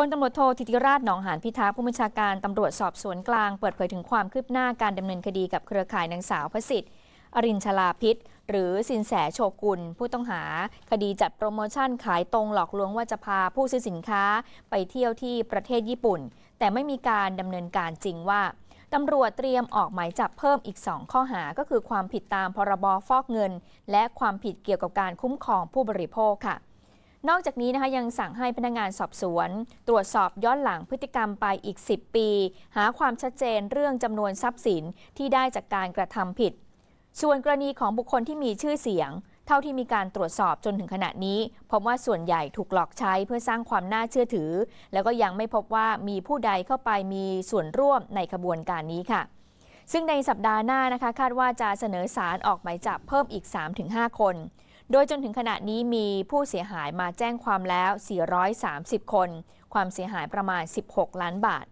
พลตำรวจโทธิติราชหนองหานพิทักษ์ผู้บัญชาการ ตำรวจสอบสวนกลางเปิดเผยถึงความคืบหน้าการดำเนินคดีกับเครือข่ายนางสาวพสิทธิ์อรินชลาพิษ หรือสินแสโชกุลผู้ต้องหาคดีจัดโปรโมชั่นขายตรงหลอกลวงว่าจะพาผู้ซื้อสินค้าไปเที่ยวที่ประเทศญี่ปุ่น แต่ไม่มีการดำเนินการจริงว่าตำรวจเตรียมออกหมายจับเพิ่มอีก 2 ข้อหาก็คือความผิดตามพรบฟอกเงิน และความผิดเกี่ยวกับการคุ้มครองผู้บริโภคค่ะนอกจากนี้นะคะยังสั่งให้พนักงานสอบสวน ตรวจสอบย้อนหลังพฤติกรรมไปอีก 10 ปี หาความชัดเจนเรื่องจำนวนทรัพย์สินที่ได้จากการกระทำผิด ส่วนกรณีของบุคคลที่มีชื่อเสียง เท่าที่มีการตรวจสอบจนถึงขณะนี้พบว่าส่วนใหญ่ถูกหลอกใช้เพื่อสร้างความน่าเชื่อถือ แล้วก็ยังไม่พบว่ามีผู้ใดเข้าไปมีส่วนร่วมในขบวนการนี้ค่ะ ซึ่งในสัปดาห์หน้านะคะคาดว่าจะเสนอสารออกหมายจับเพิ่มอีก 3-5 คนโดยจนถึงขณะนี้มีผู้เสียหายมาแจ้งความแล้ว 430 คน ความเสียหายประมาณ 16 ล้านบาท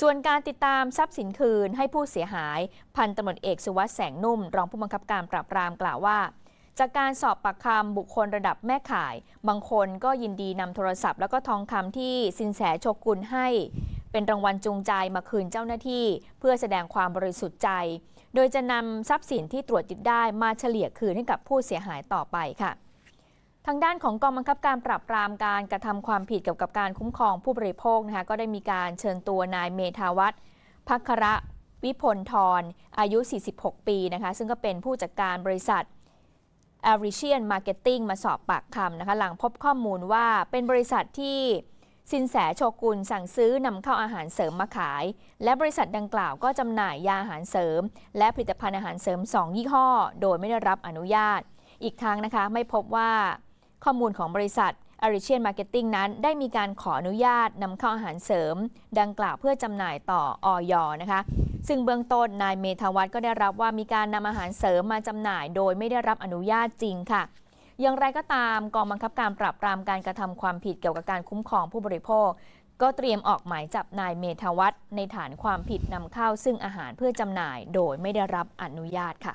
ส่วนการติดตามทรัพย์สินคืนให้ผู้เสียหาย พันตำรวจเอกสุวัสด์แสงนุ่ม รองผู้บังคับการปราบปรามกล่าวว่า จากการสอบปากคำบุคคลระดับแม่ข่าย บางคนก็ยินดีนำโทรศัพท์แล้วก็ทองคำที่สินแสโชกุลให้เป็นรางวัลจูงใจมาคืนเจ้าหน้าที่ เพื่อแสดงความบริสุทธิ์ใจ โดยจะนำทรัพย์สินที่ตรวจยึดได้มาเฉลี่ยคืน ให้กับผู้เสียหายต่อไปค่ะ ทางด้านของกองบังคับการปราบปรามการกระทำความผิดเกี่ยวกับการคุ้มครองผู้บริโภคนะคะก็ได้มีการเชิญตัวนายเมธาวัฒน์พัคระวิพลทรอายุ 46 ปีนะคะซึ่งก็เป็นผู้จัดการบริษัท a r i นมาร์เก็ตติ้งมาสอบปากคำนะคะหลังพบข้อมูลว่าเป็นบริษัทที่สินแสโชกุลสั่งซื้อนำเข้าอาหารเสริมมาขาย และบริษัทดังกล่าวก็จำหน่ายยาอาหารเสริม และผลิตภัณฑ์อาหารเสริม2ยี่ห้อโดยไม่ได้รับอนุญาต อีกทางนะคะไม่พบว่า ข้อมูลของบริษัทอาริเชียนมาร์เก็ตติ้งนั้นได้มีการขออนุญาตนำเข้าอาหารเสริม ดังกล่าวเพื่อจำหน่ายต่อออยนะคะ ซึ่งเบื้องต้นนายเมธวัฒน์ก็ได้รับว่ามีการนำอาหารเสริมมาจำหน่าย โดยไม่ได้รับอนุญาตจริงค่ะอย่างไรก็ตามกองบังคับการปราบปรามการกระทำความผิดเกี่ยวกับการคุ้มครองผู้บริโภค ก็เตรียมออกหมายจับนายเมธวัฒน์ในฐานความผิดนำเข้าซึ่งอาหารเพื่อจำหน่าย โดยไม่ได้รับอนุญาตค่ะ